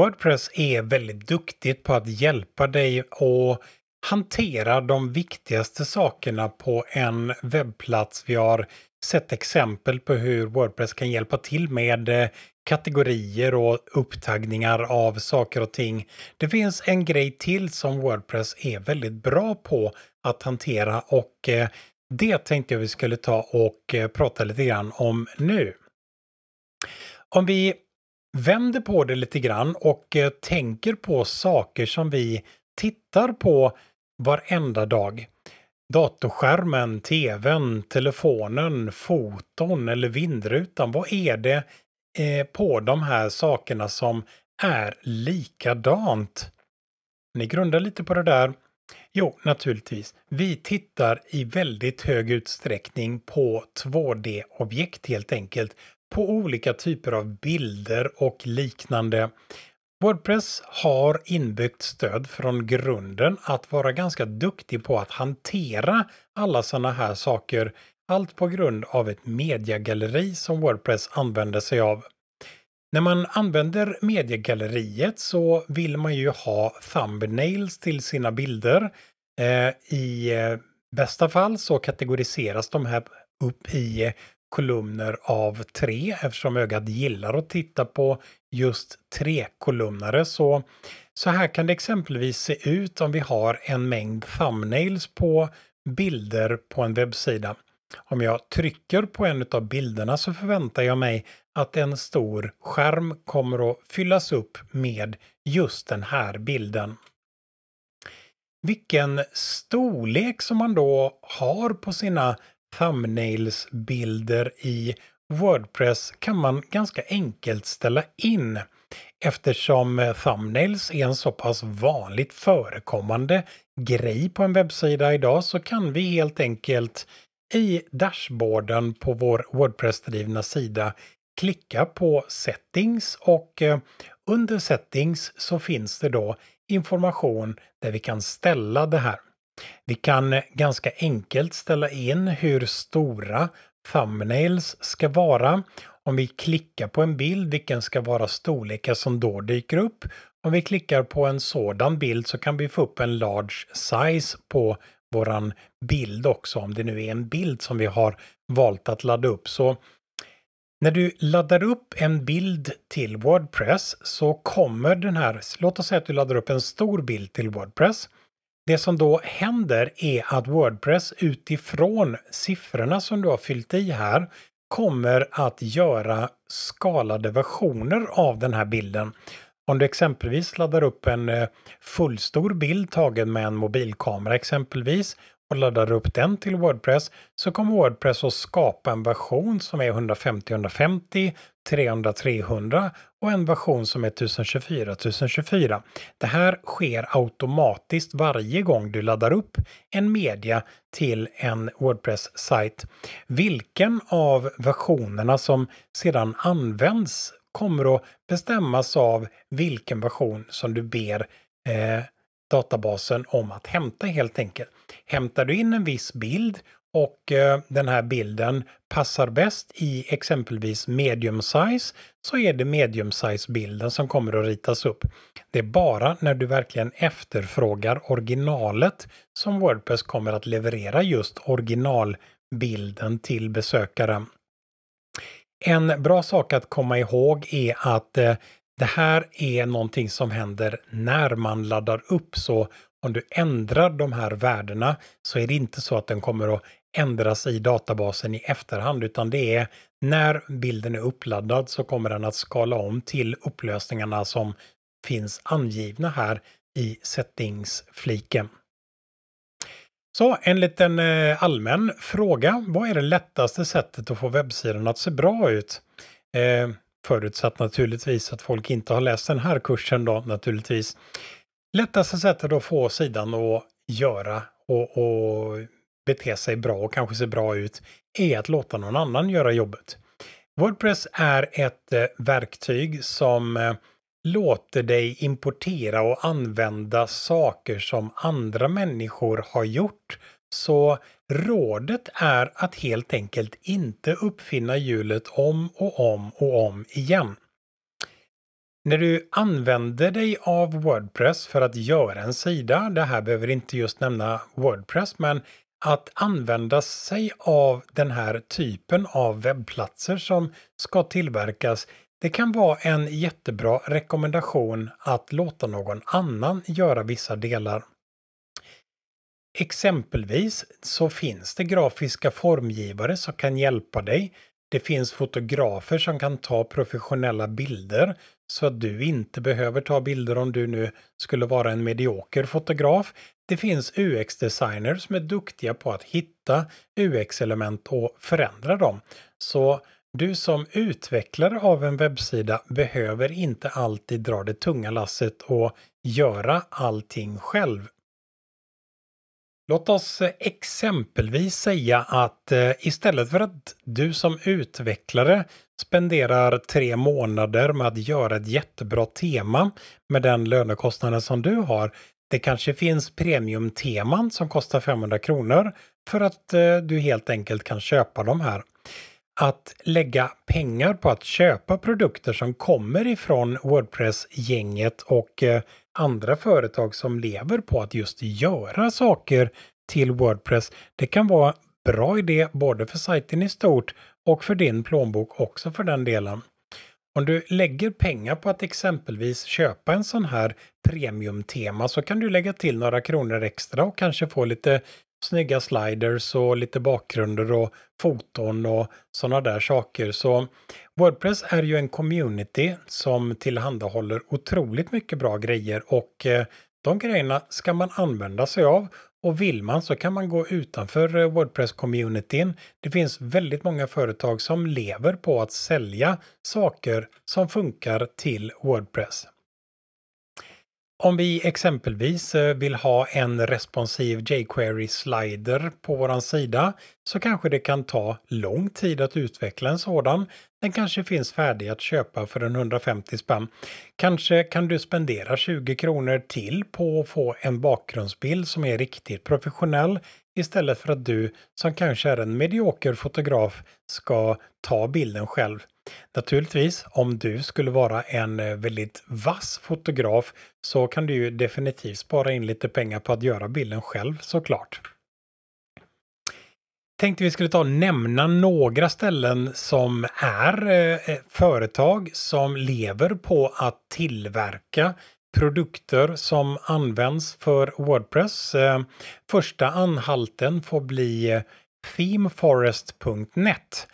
Wordpress är väldigt duktigt på att hjälpa dig att hantera de viktigaste sakerna på en webbplats. Vi har sett exempel på hur Wordpress kan hjälpa till med eh, kategorier och upptagningar av saker och ting. Det finns en grej till som Wordpress är väldigt bra på att hantera och eh, det tänkte jag vi skulle ta och eh, prata lite grann om nu. Om vi vänder på det lite grann och eh, tänker på saker som vi tittar på varenda dag. Datorskärmen, tvn, telefonen, foton eller vindrutan. Vad är det eh, på de här sakerna som är likadant? Ni grundar lite på det där. Jo, naturligtvis. Vi tittar i väldigt hög utsträckning på 2D-objekt helt enkelt på olika typer av bilder och liknande. Wordpress har inbyggt stöd från grunden att vara ganska duktig på att hantera alla sådana här saker. Allt på grund av ett mediagalleri som Wordpress använder sig av. När man använder mediegalleriet så vill man ju ha thumbnails till sina bilder. Eh, I eh, bästa fall så kategoriseras de här upp i kolumner av tre eftersom ögat gillar att titta på just trekolumnare. Så, så här kan det exempelvis se ut om vi har en mängd thumbnails på bilder på en webbsida. Om jag trycker på en av bilderna så förväntar jag mig att en stor skärm kommer att fyllas upp med just den här bilden. Vilken storlek som man då har på sina thumbnails-bilder i Wordpress kan man ganska enkelt ställa in eftersom thumbnails är en så pass vanligt förekommande grej på en webbsida idag så kan vi helt enkelt i dashboarden på vår Wordpress-drivna sida klicka på Settings och eh, under Settings så finns det då information där vi kan ställa det här. Vi kan eh, ganska enkelt ställa in hur stora thumbnails ska vara. Om vi klickar på en bild, vilken ska vara storleken som då dyker upp. Om vi klickar på en sådan bild så kan vi få upp en large size på våran bild också, om det nu är en bild som vi har valt att ladda upp. Så när du laddar upp en bild till Wordpress så kommer den här, låt oss säga att du laddar upp en stor bild till Wordpress. Det som då händer är att Wordpress utifrån siffrorna som du har fyllt i här kommer att göra skalade versioner av den här bilden. Om du exempelvis laddar upp en eh, fullstor bild tagen med en mobilkamera exempelvis och laddar upp den till Wordpress så kommer Wordpress att skapa en version som är 150-150, 300-300 och en version som är 1024-1024. Det här sker automatiskt varje gång du laddar upp en media till en Wordpress-sajt. Vilken av versionerna som sedan används kommer att bestämmas av vilken version som du ber eh, databasen om att hämta helt enkelt. Hämtar du in en viss bild och eh, den här bilden passar bäst i exempelvis medium size så är det medium size bilden som kommer att ritas upp. Det är bara när du verkligen efterfrågar originalet som Wordpress kommer att leverera just originalbilden till besökaren. En bra sak att komma ihåg är att eh, det här är någonting som händer när man laddar upp så om du ändrar de här värdena så är det inte så att den kommer att ändras i databasen i efterhand utan det är när bilden är uppladdad så kommer den att skala om till upplösningarna som finns angivna här i settingsfliken. Så en liten eh, allmän fråga. Vad är det lättaste sättet att få webbsidan att se bra ut? Eh, Förutsatt naturligtvis att folk inte har läst den här kursen då naturligtvis. Lättaste sättet att få sidan att göra och, och bete sig bra och kanske se bra ut är att låta någon annan göra jobbet. Wordpress är ett eh, verktyg som eh, låter dig importera och använda saker som andra människor har gjort så rådet är att helt enkelt inte uppfinna hjulet om och om och om igen. När du använder dig av Wordpress för att göra en sida, det här behöver inte just nämna Wordpress, men att använda sig av den här typen av webbplatser som ska tillverkas, det kan vara en jättebra rekommendation att låta någon annan göra vissa delar. Exempelvis så finns det grafiska formgivare som kan hjälpa dig. Det finns fotografer som kan ta professionella bilder så att du inte behöver ta bilder om du nu skulle vara en medioker fotograf. Det finns UX-designers som är duktiga på att hitta UX-element och förändra dem. Så du som utvecklare av en webbsida behöver inte alltid dra det tunga lasset och göra allting själv. Låt oss eh, exempelvis säga att eh, istället för att du som utvecklare spenderar tre månader med att göra ett jättebra tema med den lönekostnaden som du har. Det kanske finns premiumteman som kostar 500 kronor för att eh, du helt enkelt kan köpa de här. Att lägga pengar på att köpa produkter som kommer ifrån Wordpress-gänget och andra företag som lever på att just göra saker till Wordpress. Det kan vara bra idé både för sajten i stort och för din plånbok också för den delen. Om du lägger pengar på att exempelvis köpa en sån här premiumtema så kan du lägga till några kronor extra och kanske få lite snygga sliders och lite bakgrunder och foton och sådana där saker. Så Wordpress är ju en community som tillhandahåller otroligt mycket bra grejer och eh, de grejerna ska man använda sig av och vill man så kan man gå utanför eh, Wordpress-communityn. Det finns väldigt många företag som lever på att sälja saker som funkar till Wordpress. Om vi exempelvis eh, vill ha en responsiv jQuery-slider på vår sida så kanske det kan ta lång tid att utveckla en sådan. Den kanske finns färdig att köpa för en 150 spänn. Kanske kan du spendera 20 kronor till på att få en bakgrundsbild som är riktigt professionell istället för att du som kanske är en medioker fotograf ska ta bilden själv. Naturligtvis, om du skulle vara en eh, väldigt vass fotograf så kan du ju definitivt spara in lite pengar på att göra bilden själv såklart. Tänkte vi skulle ta och nämna några ställen som är eh, eh företag som lever på att tillverka produkter som används för Wordpress. Eh, första anhalten får bli eh, themeforest.net.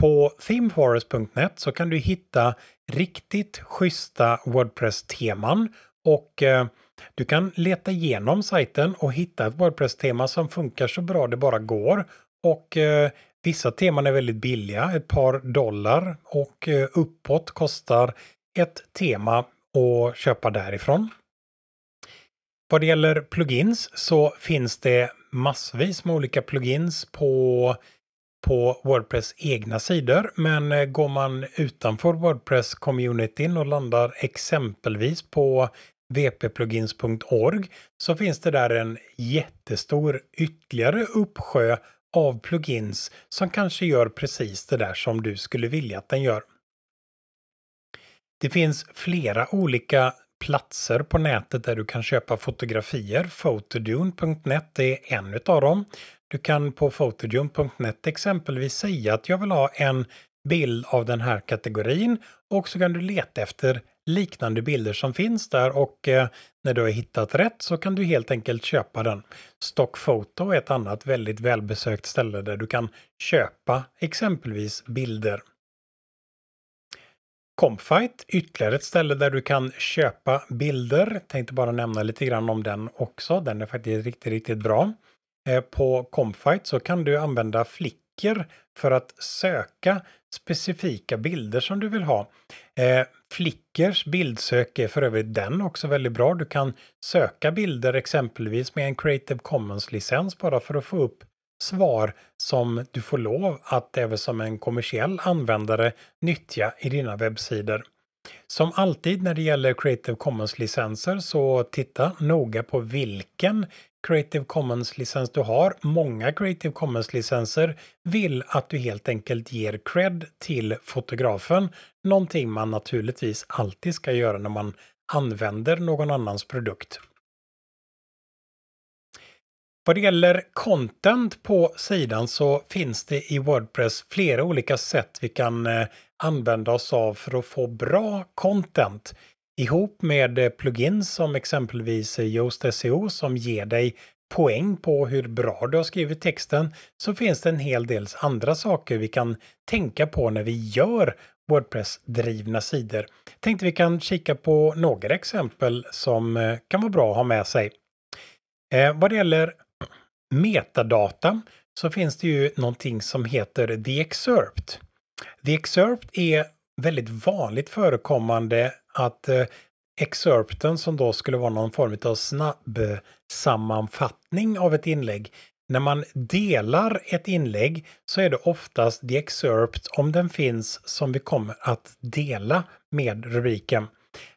På themeforest.net så kan du hitta riktigt schyssta Wordpress-teman och eh, du kan leta igenom sajten och hitta ett Wordpress-tema som funkar så bra det bara går. Och vissa teman är väldigt billiga, ett par dollar och uppåt kostar ett tema och köpa därifrån. Vad det gäller plugins så finns det massvis med olika plugins på, på Wordpress egna sidor. Men eh, går man utanför Wordpress-communityn och landar exempelvis på vppplugins.org så finns det där en jättestor ytterligare uppsjö av plugins som kanske gör precis det där som du skulle vilja att den gör. Det finns flera olika platser på nätet där du kan köpa fotografier. Photodune.net är en av dem. Du kan på photodune.net exempelvis säga att jag vill ha en bild av den här kategorin och så kan du leta efter liknande bilder som finns där och eh, när du har hittat rätt så kan du helt enkelt köpa den. Stockfoto är ett annat väldigt välbesökt ställe där du kan köpa exempelvis bilder. Comfight, ytterligare ett ställe där du kan köpa bilder. Tänkte bara nämna lite grann om den också. Den är faktiskt riktigt, riktigt bra. Eh, på Comfight så kan du använda Flickr för att söka specifika bilder som du vill ha. Eh, Flickers bildsök är för övrigt den också väldigt bra. Du kan söka bilder exempelvis med en Creative Commons-licens bara för att få upp svar som du får lov att även som en kommersiell användare nyttja i dina webbsidor. Som alltid när det gäller Creative Commons-licenser så titta noga på vilken Creative Commons-licens du har. Många Creative Commons-licenser vill att du helt enkelt ger cred till fotografen. Någonting man naturligtvis alltid ska göra när man använder någon annans produkt. Vad det gäller content på sidan så finns det i Wordpress flera olika sätt vi kan eh, använda oss av för att få bra content ihop med eh, plugins som exempelvis Yoast SEO som ger dig poäng på hur bra du har skrivit texten så finns det en hel del andra saker vi kan tänka på när vi gör Wordpress-drivna sidor. Tänkte vi kan kika på några exempel som eh, kan vara bra att ha med sig. Eh, vad det gäller metadata så finns det ju någonting som heter The Excerpt. The Excerpt är väldigt vanligt förekommande att eh, excerpten som då skulle vara någon form av snabb sammanfattning av ett inlägg. När man delar ett inlägg så är det oftast the excerpt om den finns som vi kommer att dela med rubriken.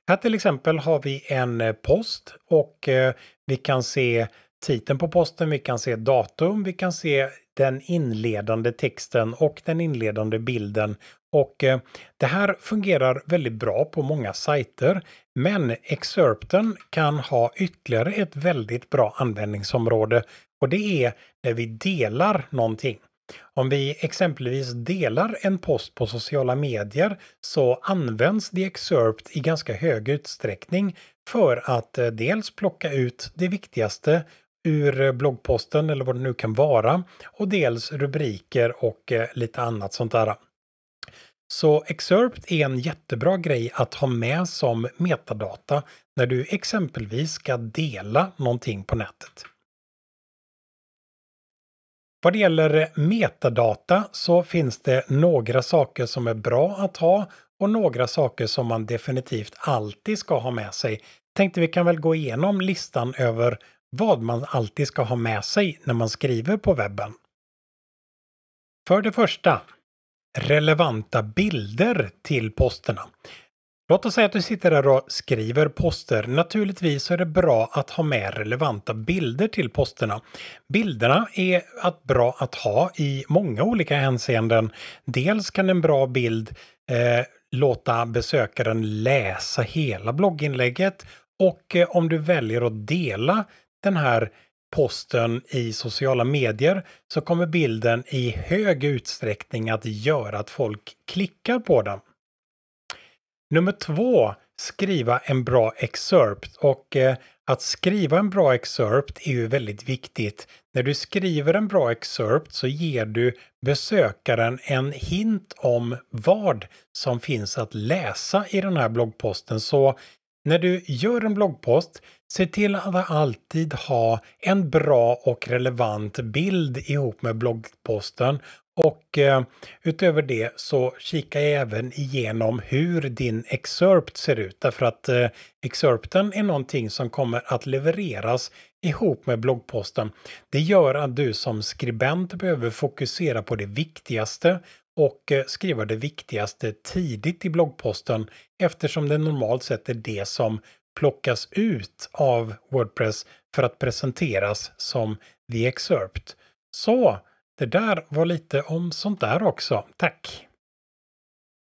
Här till exempel har vi en eh, post och eh, vi kan se titeln på posten, vi kan se datum, vi kan se den inledande texten och den inledande bilden. Och eh, det här fungerar väldigt bra på många sajter. Men excerpten kan ha ytterligare ett väldigt bra användningsområde och det är när vi delar någonting. Om vi exempelvis delar en post på sociala medier så används The Excerpt i ganska hög utsträckning för att eh, dels plocka ut det viktigaste ur eh, bloggposten eller vad det nu kan vara och dels rubriker och eh, lite annat sånt där. Så Excerpt är en jättebra grej att ha med som metadata när du exempelvis ska dela någonting på nätet. Vad det gäller eh, metadata så finns det några saker som är bra att ha och några saker som man definitivt alltid ska ha med sig. Tänkte vi kan väl gå igenom listan över vad man alltid ska ha med sig när man skriver på webben. För det första, relevanta bilder till posterna. Låt oss säga att du sitter där och skriver poster. Naturligtvis är det bra att ha med relevanta bilder till posterna. Bilderna är att bra att ha i många olika hänseenden. Dels kan en bra bild eh, låta besökaren läsa hela blogginlägget och eh, om du väljer att dela den här posten i sociala medier så kommer bilden i hög utsträckning att göra att folk klickar på den. Nummer två, skriva en bra excerpt och eh, att skriva en bra excerpt är ju väldigt viktigt. När du skriver en bra excerpt så ger du besökaren en hint om vad som finns att läsa i den här bloggposten. Så när du gör en bloggpost Se till att alltid ha en bra och relevant bild ihop med bloggposten och eh, utöver det så kika även igenom hur din excerpt ser ut därför att eh, excerpten är någonting som kommer att levereras ihop med bloggposten. Det gör att du som skribent behöver fokusera på det viktigaste och eh, skriva det viktigaste tidigt i bloggposten eftersom det normalt sett är det som plockas ut av Wordpress för att presenteras som The Excerpt. Så det där var lite om sånt där också. Tack!